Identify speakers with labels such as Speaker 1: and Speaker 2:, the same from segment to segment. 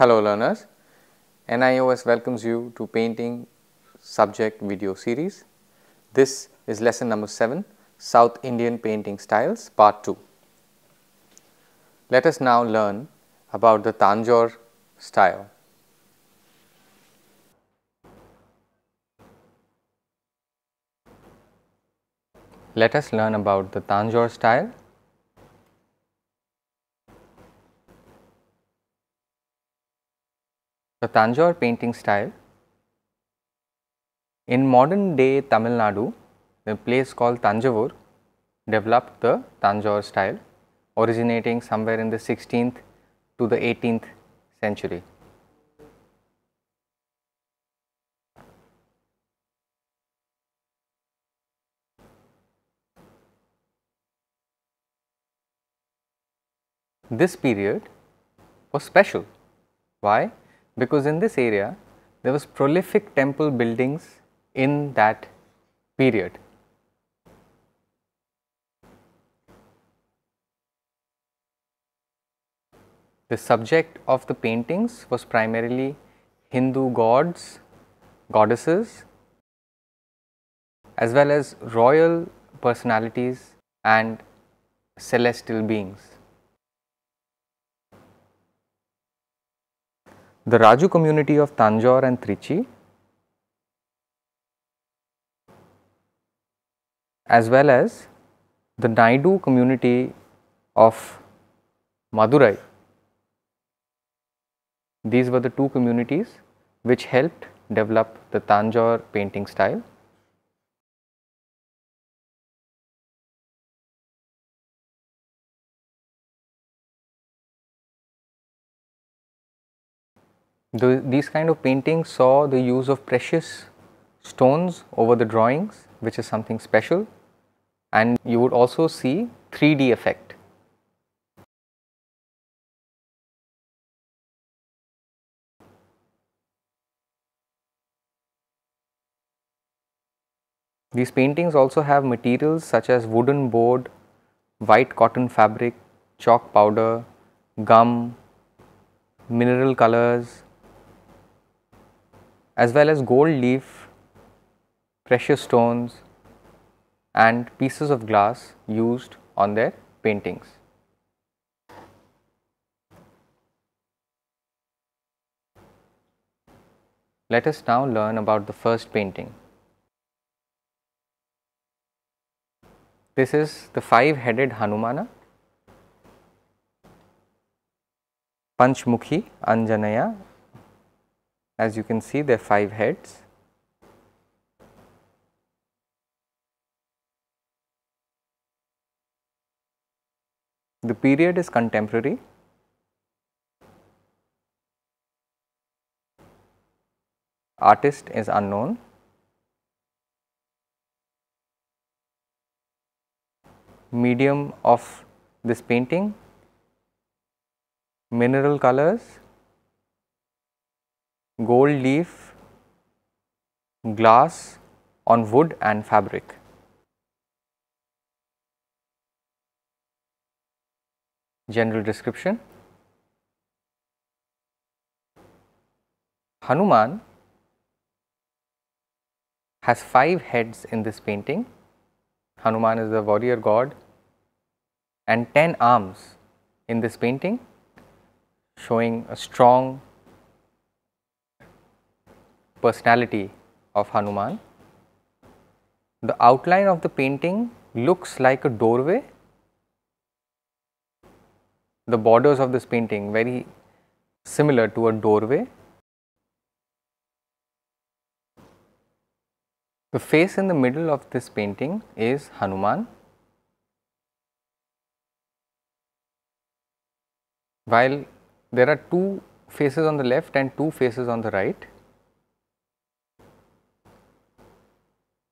Speaker 1: Hello learners, NIOS welcomes you to painting subject video series. This is lesson number 7 South Indian painting styles part 2. Let us now learn about the Tanjore style. Let us learn about the Tanjore style the Tanjore painting style. In modern day Tamil Nadu, the place called Tanjavur developed the Tanjore style originating somewhere in the 16th to the 18th century. This period was special. Why? because in this area there was prolific temple buildings in that period. The subject of the paintings was primarily Hindu gods, goddesses as well as royal personalities and celestial beings. the Raju community of Tanjore and Trichy as well as the Naidu community of Madurai. These were the two communities which helped develop the Tanjore painting style The, these kind of paintings saw the use of precious stones over the drawings which is something special and you would also see 3D effect. These paintings also have materials such as wooden board, white cotton fabric, chalk powder, gum, mineral colors, as well as gold leaf, precious stones and pieces of glass used on their paintings. Let us now learn about the first painting. This is the five headed Hanumana, Panchmukhi Anjanaya as you can see there are 5 heads. The period is contemporary. Artist is unknown. Medium of this painting, mineral colors gold leaf, glass on wood and fabric. General description Hanuman has five heads in this painting. Hanuman is the warrior god and 10 arms in this painting showing a strong personality of Hanuman. The outline of the painting looks like a doorway. The borders of this painting very similar to a doorway. The face in the middle of this painting is Hanuman. While there are two faces on the left and two faces on the right,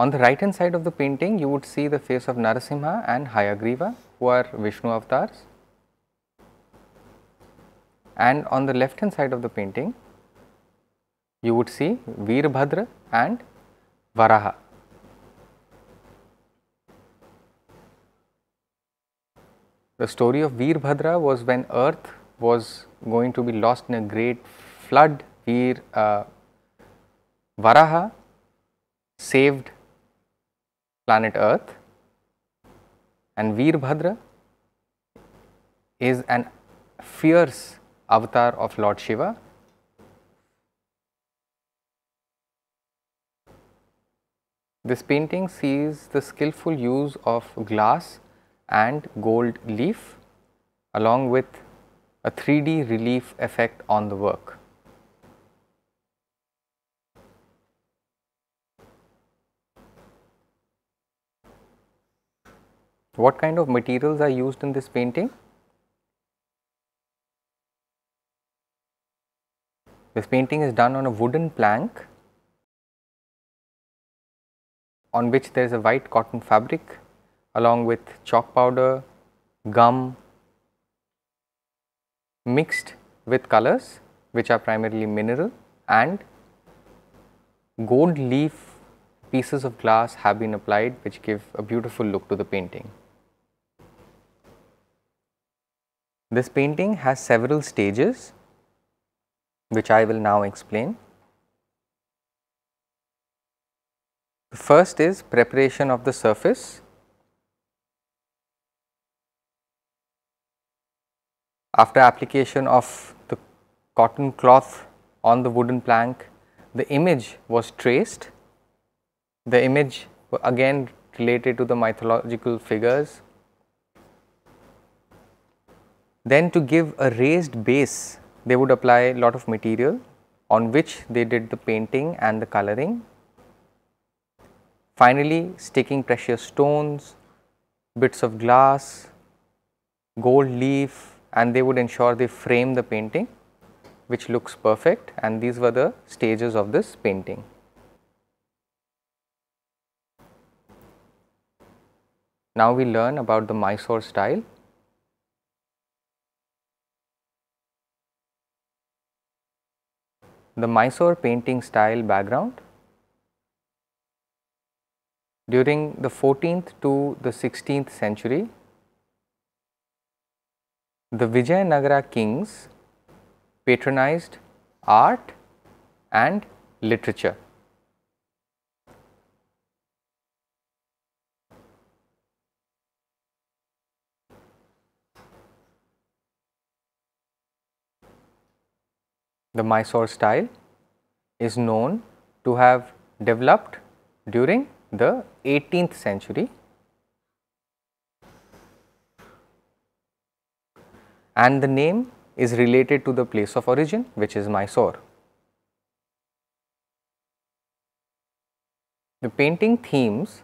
Speaker 1: On the right hand side of the painting, you would see the face of Narasimha and Hayagriva who are Vishnu avatars. And on the left hand side of the painting, you would see Veerbhadra and Varaha. The story of Veerbhadra was when earth was going to be lost in a great flood, Veer uh, Varaha saved planet earth and Veerbhadra is an fierce avatar of Lord Shiva. This painting sees the skillful use of glass and gold leaf along with a 3D relief effect on the work. What kind of materials are used in this painting? This painting is done on a wooden plank on which there is a white cotton fabric along with chalk powder, gum mixed with colors which are primarily mineral and gold leaf pieces of glass have been applied which give a beautiful look to the painting. This painting has several stages which I will now explain. The first is preparation of the surface. After application of the cotton cloth on the wooden plank, the image was traced. The image again related to the mythological figures then to give a raised base, they would apply a lot of material on which they did the painting and the coloring. Finally, sticking precious stones, bits of glass, gold leaf and they would ensure they frame the painting which looks perfect and these were the stages of this painting. Now we learn about the Mysore style the Mysore painting style background. During the 14th to the 16th century, the Vijayanagara kings patronized art and literature. the Mysore style is known to have developed during the 18th century and the name is related to the place of origin which is Mysore. The painting themes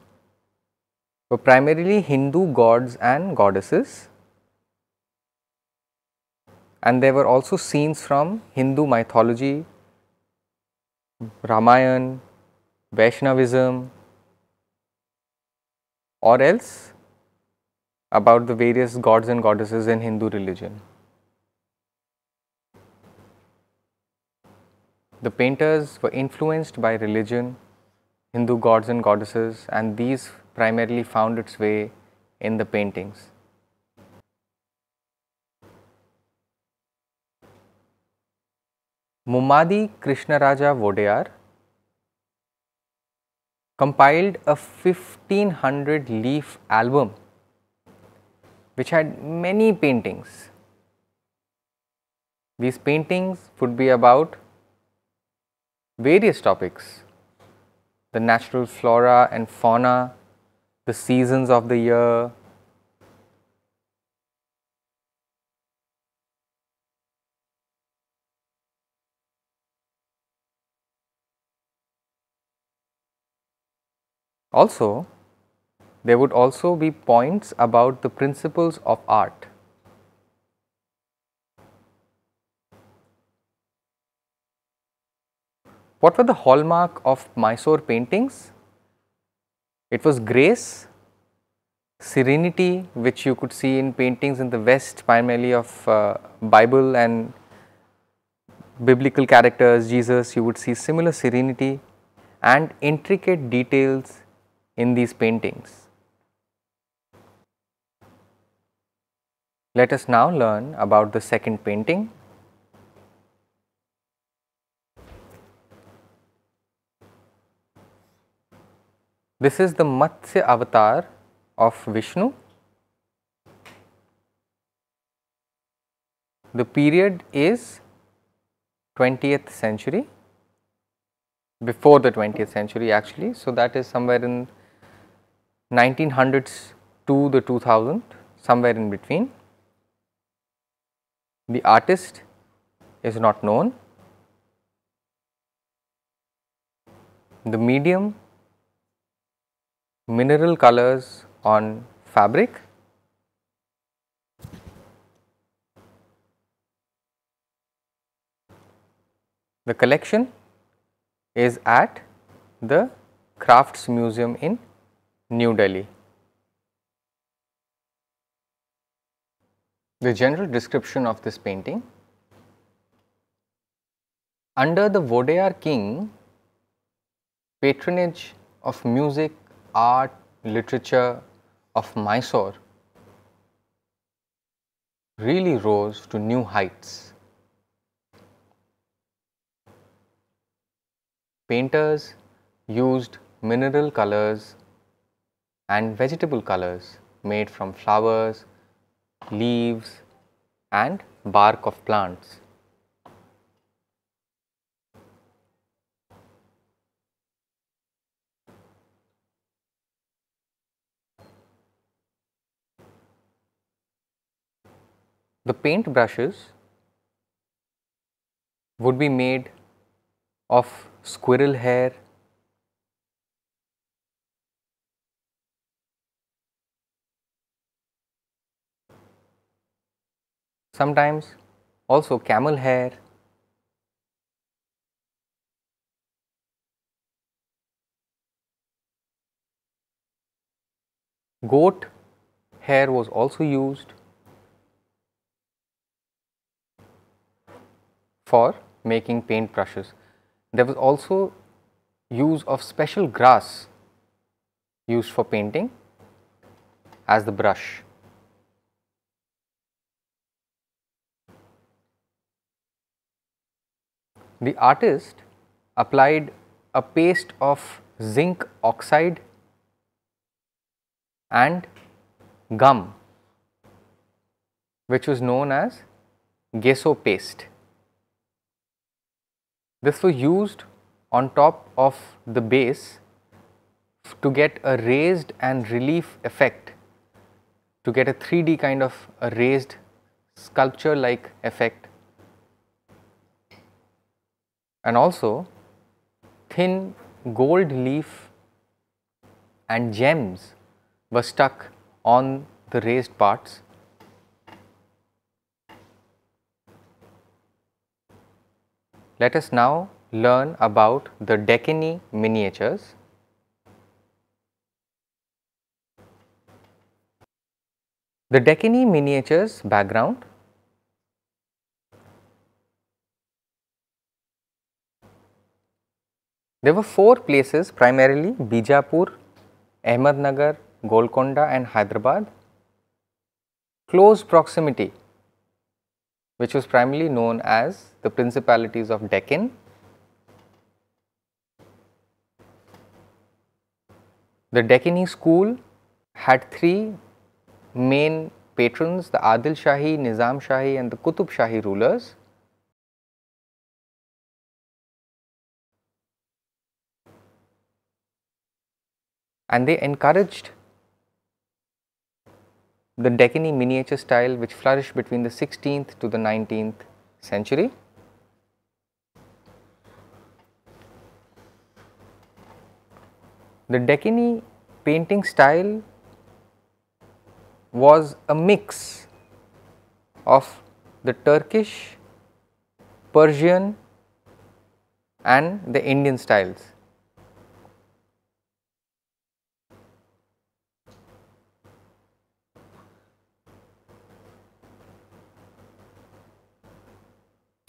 Speaker 1: were primarily Hindu gods and goddesses and there were also scenes from Hindu mythology, Ramayana, Vaishnavism or else about the various gods and goddesses in Hindu religion. The painters were influenced by religion, Hindu gods and goddesses and these primarily found its way in the paintings. Mumadi Krishnaraja Vodayar compiled a 1500 leaf album which had many paintings. These paintings would be about various topics the natural flora and fauna, the seasons of the year, Also, there would also be points about the principles of art. What were the hallmark of Mysore paintings? It was grace, serenity which you could see in paintings in the west primarily of uh, Bible and biblical characters, Jesus, you would see similar serenity and intricate details in these paintings. Let us now learn about the second painting. This is the Matsya avatar of Vishnu. The period is 20th century, before the 20th century actually. So, that is somewhere in 1900s to the 2000 somewhere in between. The artist is not known. The medium mineral colors on fabric The collection is at the Crafts Museum in New Delhi. The general description of this painting. Under the Vodayar king, patronage of music, art, literature of Mysore really rose to new heights. Painters used mineral colors and vegetable colors made from flowers, leaves and bark of plants. The paint brushes would be made of squirrel hair sometimes also camel hair, goat hair was also used for making paint brushes. There was also use of special grass used for painting as the brush. The artist applied a paste of zinc oxide and gum which was known as gesso paste. This was used on top of the base to get a raised and relief effect to get a 3D kind of a raised sculpture like effect and also thin gold leaf and gems were stuck on the raised parts. Let us now learn about the Decani miniatures. The Decani miniatures background There were four places primarily Bijapur, Ahmednagar, Golconda and Hyderabad. Close proximity which was primarily known as the principalities of Deccan. The Deccani school had three main patrons the Adil Shahi, Nizam Shahi and the Qutub Shahi rulers and they encouraged the Deccani miniature style which flourished between the 16th to the 19th century. The Deccani painting style was a mix of the Turkish, Persian and the Indian styles.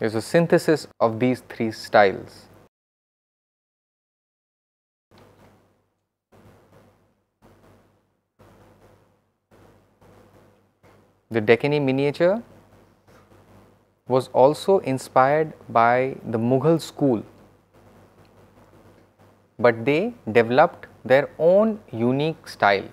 Speaker 1: is a synthesis of these three styles. The Deccani miniature was also inspired by the Mughal school, but they developed their own unique style.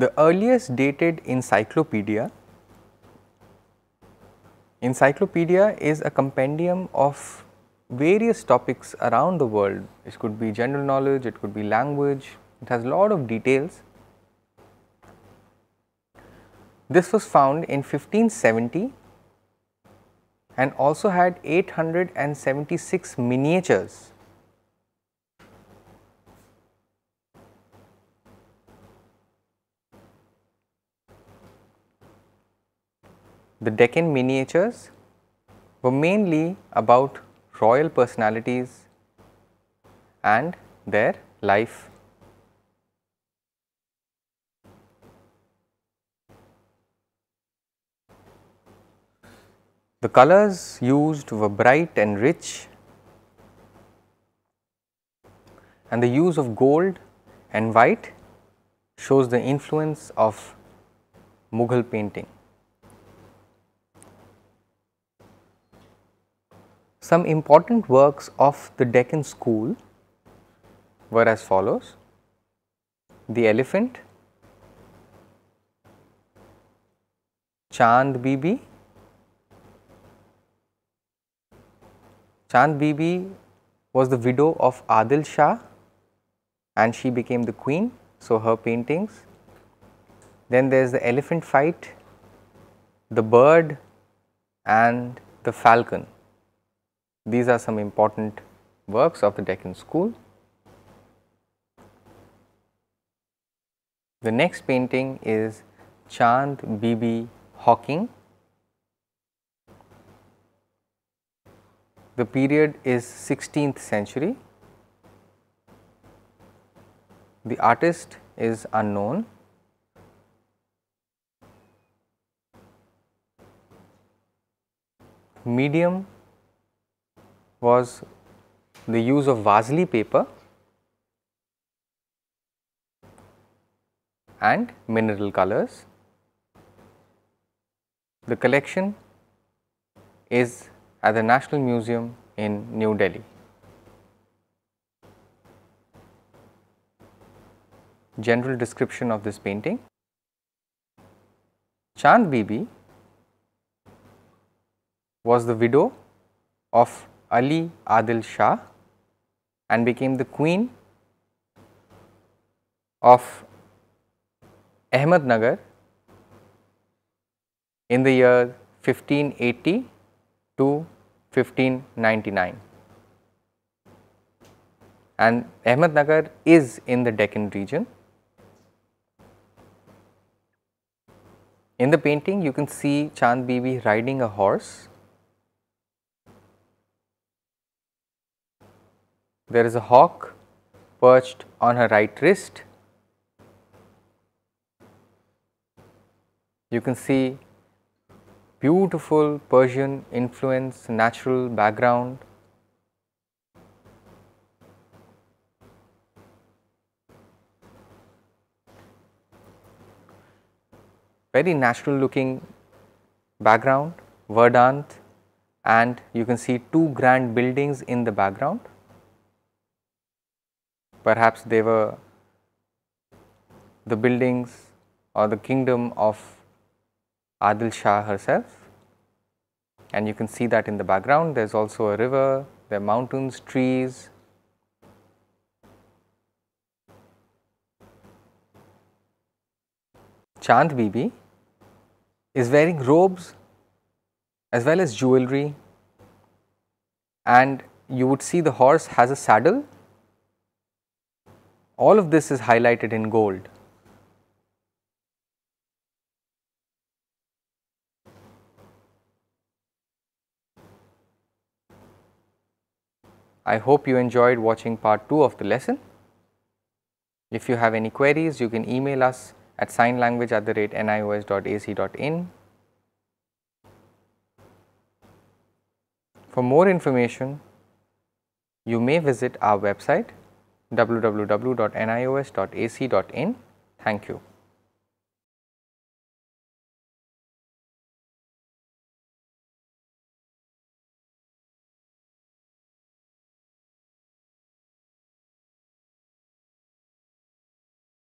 Speaker 1: The earliest dated encyclopedia Encyclopedia is a compendium of various topics around the world. It could be general knowledge, it could be language, it has a lot of details. This was found in 1570 and also had 876 miniatures The Deccan miniatures were mainly about royal personalities and their life. The colors used were bright and rich and the use of gold and white shows the influence of Mughal painting. Some important works of the Deccan school were as follows The Elephant, Chand Bibi. Chand Bibi was the widow of Adil Shah and she became the queen, so her paintings. Then there is the elephant fight, the bird and the falcon. These are some important works of the Deccan school. The next painting is Chand Bibi Hawking. The period is 16th century. The artist is unknown. Medium was the use of Vasley paper and mineral colors. The collection is at the National Museum in New Delhi. General description of this painting. Chand Bibi was the widow of Ali Adil Shah and became the queen of Ahmednagar in the year 1580 to 1599 and Ahmednagar is in the Deccan region. In the painting you can see Chand Bibi riding a horse There is a hawk perched on her right wrist. You can see beautiful Persian influence, natural background. Very natural looking background, verdant and you can see two grand buildings in the background perhaps they were the buildings or the kingdom of Adil Shah herself and you can see that in the background there is also a river, there are mountains, trees. Chand Bibi is wearing robes as well as jewelry and you would see the horse has a saddle all of this is highlighted in gold. I hope you enjoyed watching part 2 of the lesson. If you have any queries, you can email us at signlanguage at the rate nios.ac.in. For more information, you may visit our website www.nios.ac.in. Thank you.